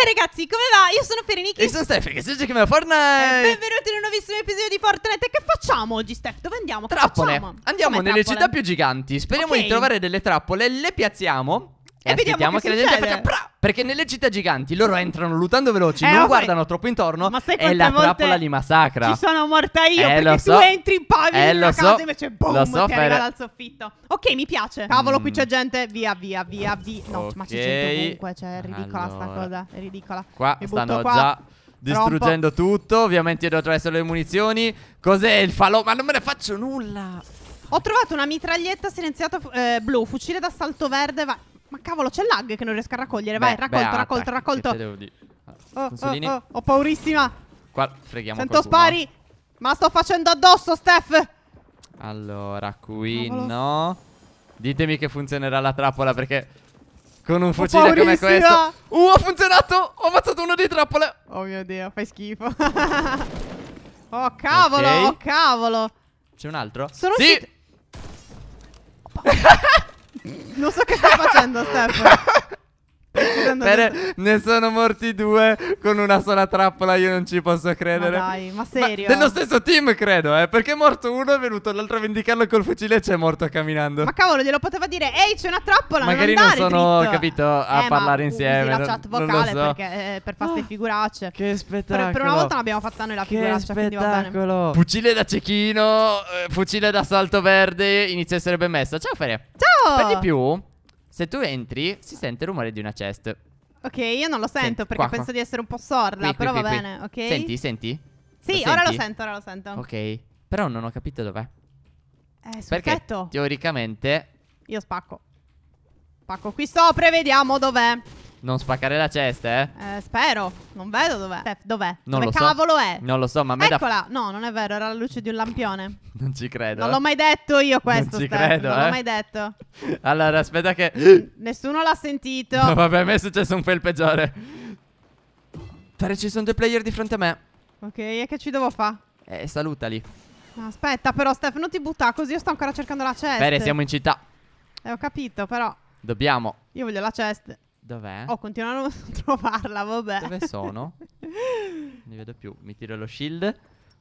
Hey eh, ragazzi, come va? Io sono Fereniki. E sono Steph, che si stai giocando a Fortnite. E benvenuti in un nuovissimo episodio di Fortnite. Che facciamo oggi, Steph? Dove andiamo? trappole. Facciamo? Andiamo Come nelle trappole? città più giganti. Speriamo okay. di trovare delle trappole. Le piazziamo. E, e aspettiamo che, che la gente faccia pra! Perché nelle città giganti loro entrano lutando veloci, eh, non okay. guardano troppo intorno Ma e la trappola li massacra. Ci sono morta io eh, perché so. tu entri in pavimento eh, in casa so. invece boom, lo so, ti arriva dal soffitto. Ok, mi piace. Cavolo, mm. qui c'è mm. gente, via, via, via, via. No, okay. ma c'è gente ovunque, cioè è ridicola allora. sta cosa, è ridicola. Qua mi stanno qua. già distruggendo Rompo. tutto, ovviamente io devo trovare solo le munizioni. Cos'è il falò? Ma non me ne faccio nulla. Ho trovato una mitraglietta silenziata eh, blu, fucile d'assalto verde. Va- ma cavolo, c'è lag che non riesco a raccogliere. Vai, beh, raccolto, beh, raccolto, raccolto. Ah, oh, oh, oh, ho paurissima. Qua freghiamo Sento qualcuno. spari. Ma sto facendo addosso, Steph. Allora, qui no. Ditemi che funzionerà la trappola perché... Con un fucile come questo Uh, ha funzionato Ho ammazzato uno di trappole Oh mio Dio, fai schifo Oh cavolo, okay. oh cavolo C'è un altro? Sono sì. uscito Non so che stai facendo, Stefano per... Ne sono morti due con una sola trappola, io non ci posso credere. Ma dai, ma serio? Ma dello stesso team, credo, eh. Perché è morto uno, è venuto l'altro a vendicarlo col fucile e c'è morto camminando. Ma cavolo, glielo poteva dire, ehi, c'è una trappola. Magari non, non sono, dritto. capito, a eh, parlare ma insieme. Usi la chat vocale so. perché, eh, per fare queste oh, ah, figuracce. Che spettacolo. Per, per una volta l'abbiamo fatta noi la che figuraccia. Spettacolo. Fucile da cecchino, eh, fucile da salto verde. Inizia a essere ben messa. Ciao, Fere. Ciao. Per di più. Se tu entri, si sente il rumore di una chest. Ok, io non lo sento senti, perché qua, penso qua. di essere un po' sorda, qui, però qui, va bene, ok? Senti, senti? Sì, lo ora senti? lo sento, ora lo sento. Ok, però non ho capito dov'è. Eh, sul perché tetto. teoricamente... Io spacco. Spacco qui sopra e vediamo dov'è. Non spaccare la cesta, eh? eh spero. Non vedo dov'è. Steph, dov'è? Non dove lo cavolo so. è? Non lo so, ma a me Eccola. Da... No, non è vero, era la luce di un lampione. non ci credo. Non l'ho eh. mai detto io questo, Non ci Steph. credo, Non eh? l'ho mai detto. allora, aspetta che... Nessuno l'ha sentito. No, vabbè, a me è successo un fail peggiore. Tare, ci sono due player di fronte a me. Ok, e che ci devo fare? Eh, salutali. aspetta, però, Steph, non ti butta così. Io sto ancora cercando la cesta. Bene, siamo in città. Eh, ho capito, però. Dobbiamo. Io voglio la cesta. Dov'è? Oh, continuano a non trovarla, vabbè. Dove sono? non li vedo più. Mi tiro lo shield.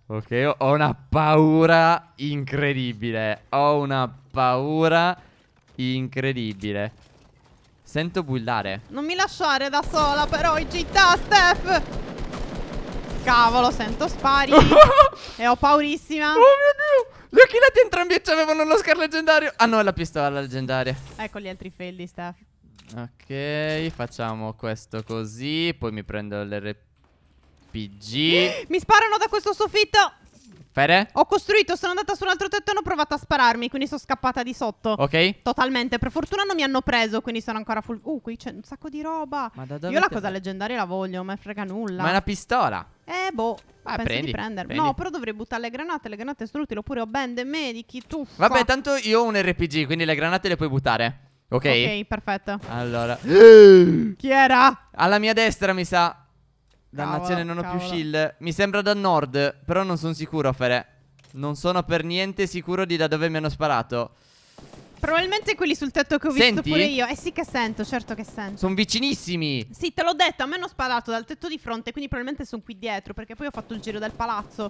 Ok, ho una paura incredibile. Ho una paura incredibile. Sento bullare. Non mi lasciare da sola, però, in città, Steph! Cavolo, sento spari. e ho paurissima. Oh mio Dio! Le ho killate entrambi e avevano lo scar leggendario. Ah no, è la pistola leggendaria. Ecco gli altri felli, Steph. Ok, facciamo questo così. Poi mi prendo l'RPG. mi sparano da questo soffitto. Fere? Ho costruito, sono andata su un altro tetto e hanno provato a spararmi, quindi sono scappata di sotto. Ok. Totalmente. Per fortuna non mi hanno preso, quindi sono ancora full. Uh, qui c'è un sacco di roba. Ma da dove Io la cosa leggendaria la voglio, ma frega nulla. Ma è una pistola. Eh, boh. Ah, penso prendi, di prendermi. No, però dovrei buttare le granate. Le granate sono utili. Oppure ho band e medichi, Tu. Vabbè, tanto io ho un RPG, quindi le granate le puoi buttare. Ok? Ok, perfetto. Allora. Chi era? Alla mia destra, mi sa. Dannazione, non ho cavolo. più shield. Mi sembra da nord, però non sono sicuro, Fere. Non sono per niente sicuro di da dove mi hanno sparato. Probabilmente quelli sul tetto che ho Senti? visto pure io. Eh sì che sento, certo che sento. Sono vicinissimi. Sì, te l'ho detto, a me hanno sparato dal tetto di fronte, quindi probabilmente sono qui dietro, perché poi ho fatto il giro del palazzo.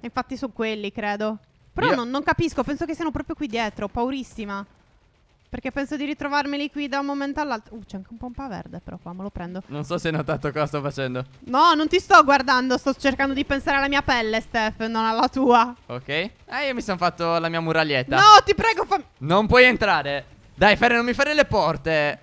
E infatti sono quelli, credo. Però io... non, non capisco, penso che siano proprio qui dietro, paurissima. Perché penso di ritrovarmeli qui da un momento all'altro. Uh, c'è anche un pompa verde, però qua me lo prendo. Non so se hai notato cosa sto facendo. No, non ti sto guardando, sto cercando di pensare alla mia pelle, Steph, non alla tua. Ok. Eh, io mi sono fatto la mia muraglietta. No, ti prego, fammi. Non puoi entrare. Dai, Ferre, non mi fare le porte.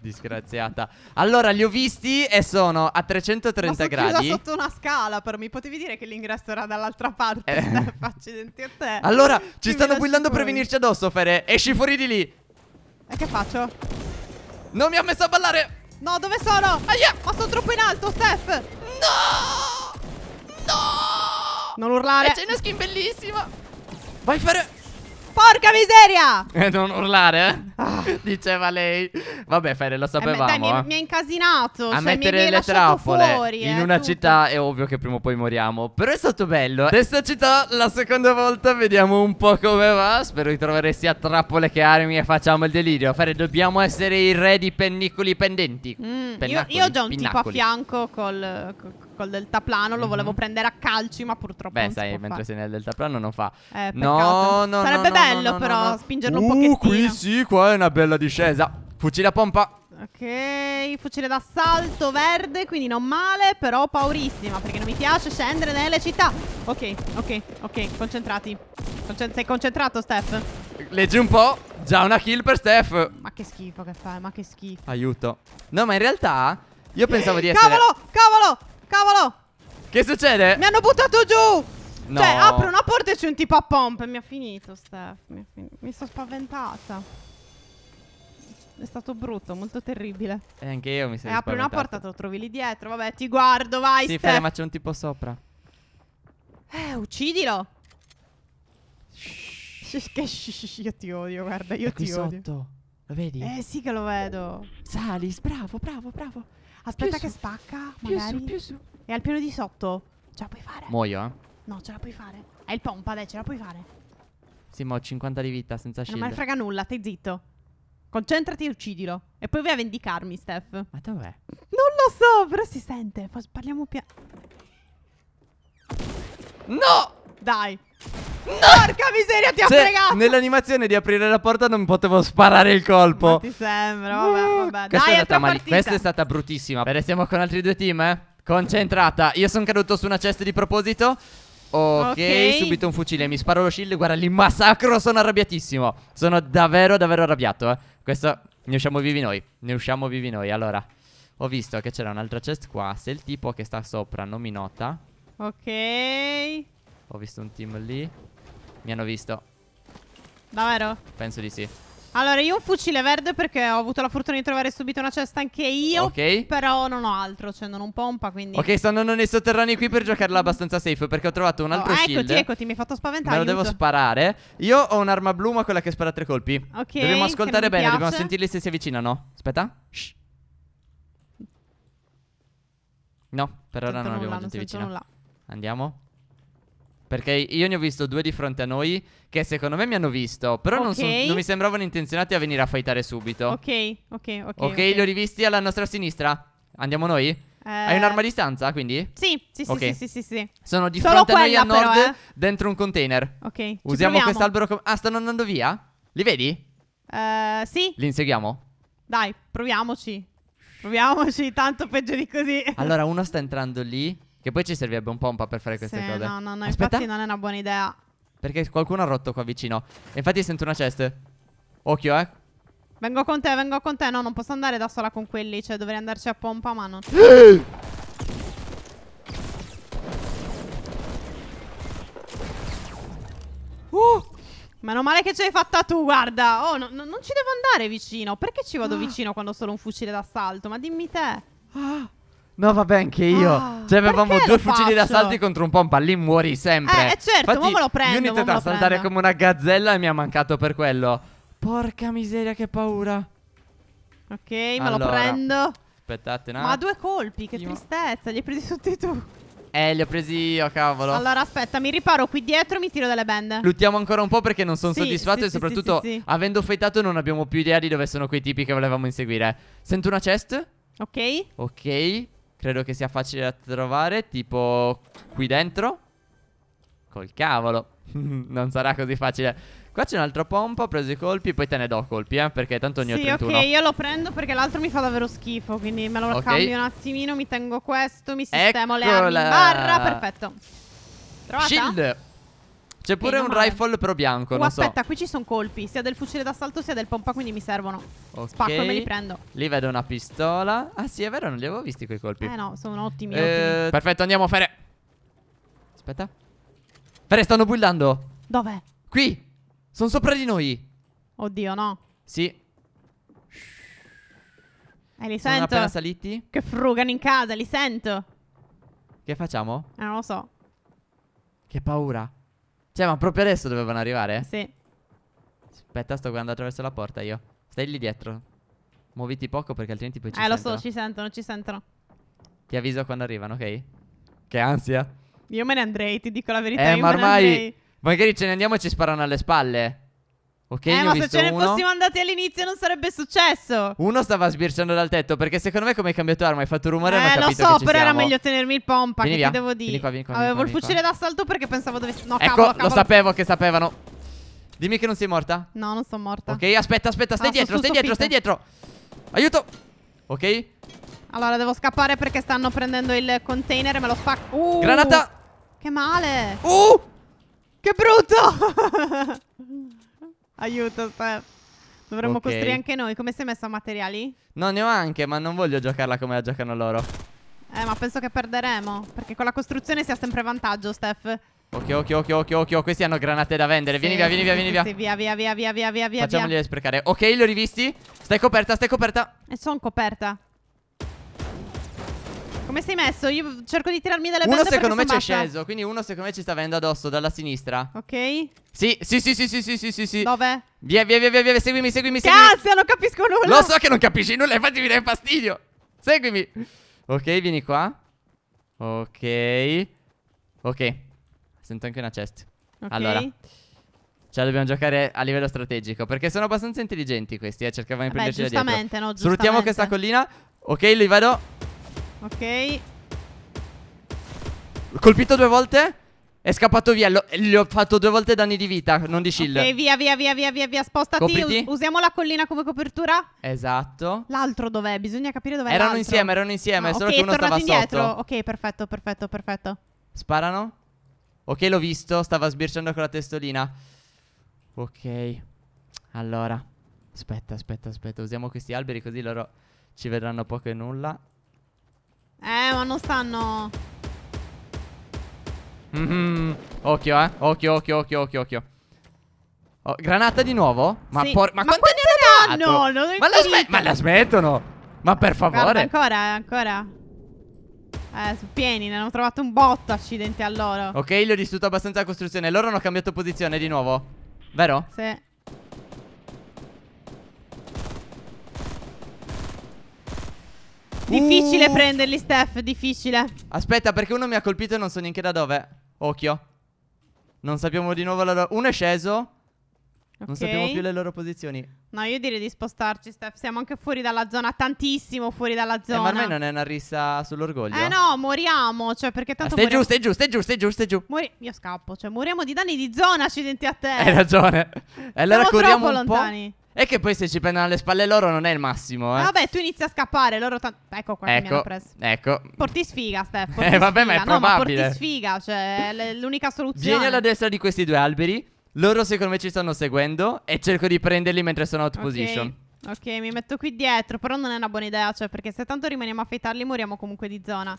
disgraziata. Allora, li ho visti e sono a 330 Ma gradi. Ma sotto una scala, però mi potevi dire che l'ingresso era dall'altra parte. Eh. Accidenti a te. Allora, ci stanno guidando per venirci addosso, Fere. Esci fuori di lì. E che faccio? Non mi ha messo a ballare. No, dove sono? Aia! Ma sono troppo in alto, Steph. No! No! Non urlare. E c'è una skin bellissima. Vai, Fere. Porca miseria! E eh, non urlare, eh? Ah. Diceva lei. Vabbè, Fere, lo eh, sapevamo. Eh, dai, mi, eh. mi ha incasinato. A cioè, mettere mi, le trappole fuori, in eh, una tutto. città è ovvio che prima o poi moriamo. Però è stato bello. Eh. Questa città, la seconda volta, vediamo un po' come va. Spero di trovare sia trappole che armi e facciamo il delirio. Fere, dobbiamo essere i re di pennicoli pendenti. Mm, io, io ho già un pinnacoli. tipo a fianco col, col col ecco, deltaplano. Lo volevo mhm. prendere a calci, ma purtroppo Beh, non sai, mentre fare. sei nel deltaplano non fa. Eh, no, no, Sarebbe no, bello, no, però, spingerlo uh, un pochettino. qui sì, qua è una bella discesa. Fucile a pompa. Ok, fucile d'assalto verde, quindi non male, però paurissima, perché non mi piace scendere nelle città. Ok, ok, ok, concentrati. Concent sei concentrato, Steph? Leggi un po', già una kill per Steph. Ma che schifo che fai, ma che schifo. Aiuto. No, ma in realtà io pensavo di essere... Cavolo, cavolo, Cavolo! Che succede? Mi hanno buttato giù! No. Cioè, apro una porta e c'è un tipo a pompa. Mi ha finito, Steph. Mi, fin mi sono spaventata. È stato brutto, molto terribile. E eh, anche io mi eh, sento. E apri una porta, te lo trovi lì dietro. Vabbè, ti guardo, vai. Sì, Steph. Fede, ma c'è un tipo sopra. Eh, uccidilo. Shh. Che shh, io ti odio, guarda, io ti sotto. odio. Sotto. Lo vedi? Eh sì che lo vedo. Salis, bravo, bravo, bravo. Aspetta più che su. spacca, magari. Più su, più su. E al piano di sotto. Ce la puoi fare? Muoio, eh? No, ce la puoi fare. È il pompa, dai, ce la puoi fare. Sì, ma ho 50 di vita senza shield. Non me frega nulla, stai zitto. Concentrati e uccidilo. E poi vai a vendicarmi, Steph. Ma dov'è? Non lo so, però si sente. Parliamo piano. No! Dai. Porca miseria, ti ha cioè, fregato! Nell'animazione di aprire la porta non potevo sparare il colpo. Ma ti sembra, vabbè, eh, vabbè. Questa Dai, è stata Questa è stata bruttissima. Bene, siamo con altri due team, eh? Concentrata. Io sono caduto su una cesta di proposito. Okay, ok, subito un fucile, mi sparo lo shield, guarda li massacro, sono arrabbiatissimo Sono davvero davvero arrabbiato eh. Questo, ne usciamo vivi noi, ne usciamo vivi noi Allora, ho visto che c'era un'altra chest qua Se il tipo che sta sopra non mi nota Ok Ho visto un team lì mi hanno visto. Davvero? Penso di sì. Allora, io ho un fucile verde perché ho avuto la fortuna di trovare subito una cesta anche io. Ok. Però non ho altro, cioè non ho un pompa, quindi... Ok, stanno nei sotterranei qui per giocarla abbastanza safe perché ho trovato un altro oh, eccoti, shield. Eccoti, mi hai fatto spaventare. Me lo devo sparare. Io ho un'arma blu ma quella che spara tre colpi. Ok. Dobbiamo ascoltare bene, dobbiamo sentirli se si avvicinano. Aspetta. Shh. No, per ora non, abbiamo gente vicino Andiamo. Perché io ne ho visto due di fronte a noi che secondo me mi hanno visto, però okay. non, son, non, mi sembravano intenzionati a venire a fightare subito. Ok, ok, ok. Ok, okay. li ho rivisti alla nostra sinistra. Andiamo noi? Eh... Hai un'arma a distanza, quindi? Sì, sì, sì, okay. sì, sì, sì, sì, Sono di Solo fronte a noi a nord, però, eh? dentro un container. Ok, Usiamo quest'albero come... Ah, stanno andando via? Li vedi? Uh, sì. Li inseguiamo? Dai, proviamoci. Proviamoci, tanto peggio di così. Allora, uno sta entrando lì che poi ci servirebbe un pompa per fare queste sì, cose. No, no, no, Aspetta. infatti non è una buona idea. Perché qualcuno ha rotto qua vicino. E infatti sento una cesta. Occhio, eh. Vengo con te, vengo con te. No, non posso andare da sola con quelli. Cioè, dovrei andarci a pompa, ma non. uh! Meno male che ce l'hai fatta tu, guarda. Oh, no, no, non ci devo andare vicino. Perché ci vado ah. vicino quando ho solo un fucile d'assalto? Ma dimmi te. Ah. No, vabbè, anche io. Ah, cioè, avevamo due fucili da salti contro un pompa. Lì muori sempre. Eh, eh certo, Infatti, me lo prendo. Io ho iniziato a saltare prendo. come una gazzella e mi ha mancato per quello. Porca miseria, che paura. Ok, me allora, lo prendo. Aspettate, no. Ma due colpi, che io... tristezza. Li hai presi tutti tu. Eh, li ho presi io, cavolo. Allora, aspetta, mi riparo qui dietro e mi tiro delle bende. Luttiamo ancora un po' perché non sono sì, soddisfatto sì, e soprattutto, sì, avendo feitato, non abbiamo più idea di dove sono quei tipi che volevamo inseguire. Sento una chest. Ok. Ok, Credo che sia facile da trovare, tipo qui dentro. Col cavolo. non sarà così facile. Qua c'è un altro pompo, ho preso i colpi, poi te ne do colpi, eh, perché tanto ne ho sì, 31. Sì, ok, io lo prendo perché l'altro mi fa davvero schifo, quindi me lo okay. cambio un attimino, mi tengo questo, mi sistemo Eccola. le armi in barra, perfetto. Trovata? Shield! C'è pure un male. rifle però bianco, oh, non aspetta, so. qui ci sono colpi, sia del fucile d'assalto sia del pompa, quindi mi servono. Okay. Spacco e me li prendo. Lì vedo una pistola. Ah sì, è vero, non li avevo visti quei colpi. Eh no, sono ottimi, eh, ottimi. Perfetto, andiamo Fere. Aspetta. Fere, stanno buildando. Dov'è? Qui. Sono sopra di noi. Oddio, no. Sì. Eh, li Sono sento. appena saliti? Che frugano in casa, li sento. Che facciamo? Eh, non lo so. Che paura. Cioè, ma proprio adesso dovevano arrivare? Sì. Aspetta, sto guardando attraverso la porta io. Stai lì dietro. Muoviti poco perché altrimenti poi ci sentono. Eh, lo so, ci sentono, ci sentono. Ti avviso quando arrivano, ok? Che ansia. Io me ne andrei, ti dico la verità. Eh, ma ormai. Magari ce ne andiamo e ci sparano alle spalle. Ok, eh, ma se ce ne uno. fossimo andati all'inizio non sarebbe successo. Uno stava sbirciando dal tetto perché secondo me come hai cambiato arma hai fatto rumore eh, e non ho capito lo so, però era meglio tenermi il pompa, vieni che via. ti devo dire. Vieni qua, vieni qua, Avevo vieni il fucile d'assalto perché pensavo dovessi No, ecco, cavolo, cavolo. lo sapevo che sapevano. Dimmi che non sei morta? No, non sono morta. Ok, aspetta, aspetta, stai ah, dietro, stai dietro, stai dietro. Aiuto. Ok? Allora devo scappare perché stanno prendendo il container e me lo spacco. Uh! Granata! Che male! Uh! Che brutto! Aiuto, Steph. Dovremmo Ok. costruire anche noi. Come sei messo a materiali? No, ne ho anche, ma non voglio giocarla come la giocano loro. Eh, ma penso che perderemo. Perché con la costruzione si ha sempre vantaggio, Steph. Occhio, occhio, occhio, occhio, occhio. Questi hanno granate da vendere. Vieni via, vieni via, vieni sì, via. sì, via, via, via, via, via, via, via. sprecare. Ok, li ho rivisti. Stai coperta, stai coperta. E sono coperta. Come sei messo? Io cerco di tirarmi dalle bende Uno secondo me c'è sceso Quindi uno secondo me ci sta venendo addosso Dalla sinistra Ok Sì, sì, sì, sì, sì, sì, sì, sì, sì. Dove? Via, via, via, via, via Seguimi, seguimi, seguimi Cazzo, non capisco nulla Lo so che non capisci nulla Infatti mi dai fastidio Seguimi Ok, vieni qua Ok Ok Sento anche una chest okay. Allora cioè dobbiamo giocare a livello strategico Perché sono abbastanza intelligenti questi eh Cercavamo di prenderci la dietro Giustamente, no, giustamente Sfruttiamo questa collina Ok, lì vado Ok. Colpito due volte. È scappato via. gli ho fatto due volte danni di vita, non di shield. Ok, via, via, via, via, via, via. Spostati. Copriti. usiamo la collina come copertura. Esatto. L'altro dov'è? Bisogna capire dove è. Erano insieme, erano insieme. Ah, solo okay, che uno stava indietro. sotto. Ok, perfetto, perfetto, perfetto. Sparano. Ok, l'ho visto. Stava sbirciando con la testolina. Ok. Allora. Aspetta, aspetta, aspetta. Usiamo questi alberi così loro ci vedranno poco e nulla. Eh, ma non stanno... Mm -hmm. Occhio, eh. Occhio, occhio, occhio, occhio, occhio. Oh, granata di nuovo? Ma, sì. por ma, ma quante ne hanno dato? No, ma, la ma la smettono? Ma per favore. Guarda, ancora, eh, ancora. Eh, su pieni, ne hanno trovato un botto, accidenti a loro. Ok, gli ho distrutto abbastanza la costruzione. Loro hanno cambiato posizione di nuovo. Vero? Sì. Difficile uh. prenderli, Steph, difficile. Aspetta, perché uno mi ha colpito e non so neanche da dove. Occhio. Non sappiamo di nuovo la loro... Uno è sceso. Okay. Non sappiamo più le loro posizioni. No, io direi di spostarci, Steph. Siamo anche fuori dalla zona, tantissimo fuori dalla zona. Eh, ma ormai non è una rissa sull'orgoglio. Eh no, moriamo, cioè perché tanto eh, Stai giù, stai giù, stai giù, stai giù, stai giù. Mori... Io scappo, cioè moriamo di danni di zona, accidenti a te. Hai ragione. E allora Siamo corriamo troppo lontani. Po'. E che poi se ci prendono alle spalle loro non è il massimo, eh. Vabbè, tu inizi a scappare, loro tanto. Ecco qua ecco, mi hanno ecco, preso. Ecco. Porti sfiga, Steph. Porti eh, vabbè, sfiga. ma è probabile. No, ma porti sfiga, cioè è l'unica soluzione. Vieni alla destra di questi due alberi. Loro secondo me ci stanno seguendo e cerco di prenderli mentre sono out okay. position. Ok, mi metto qui dietro, però non è una buona idea, cioè perché se tanto rimaniamo a feitarli moriamo comunque di zona.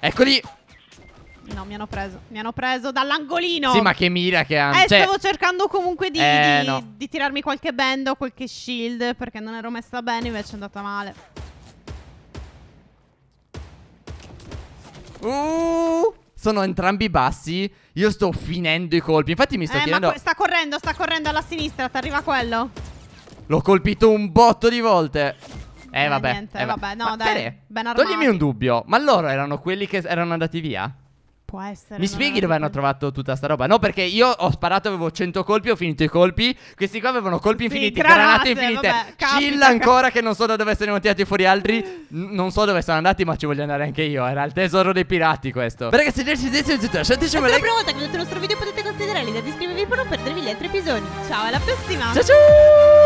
Eccoli! No, mi hanno preso. Mi hanno preso dall'angolino. Sì, ma che mira che hanno. Eh, cioè... stavo cercando comunque di, eh, di, no. di, tirarmi qualche band o qualche shield. Perché non ero messa bene, invece è andata male. Uh, sono entrambi bassi. Io sto finendo i colpi. Infatti, mi sto eh, chiedendo. sta correndo, sta correndo alla sinistra. Ti arriva quello. L'ho colpito un botto di volte. Eh, eh vabbè. Niente, eh, vabbè, no, ma dai. Toglimi un dubbio. Ma loro erano quelli che erano andati via? Può essere. Mi spieghi dove hanno trovato tutta sta roba? No, perché io ho sparato, avevo 100 colpi, ho finito i colpi. Questi qua avevano colpi sì, infiniti, granate, granate infinite. Chilla ancora che non so da dove sono tirati fuori altri. non so dove sono andati, ma ci voglio andare anche io. Era il tesoro dei pirati questo. Beh, ragazzi, se siete tutti, lasciateci un like. La prima volta che vedete il nostro video potete considerare l'idea di iscrivervi per non perdervi gli altri episodi. Ciao, alla prossima. Ciao ciao.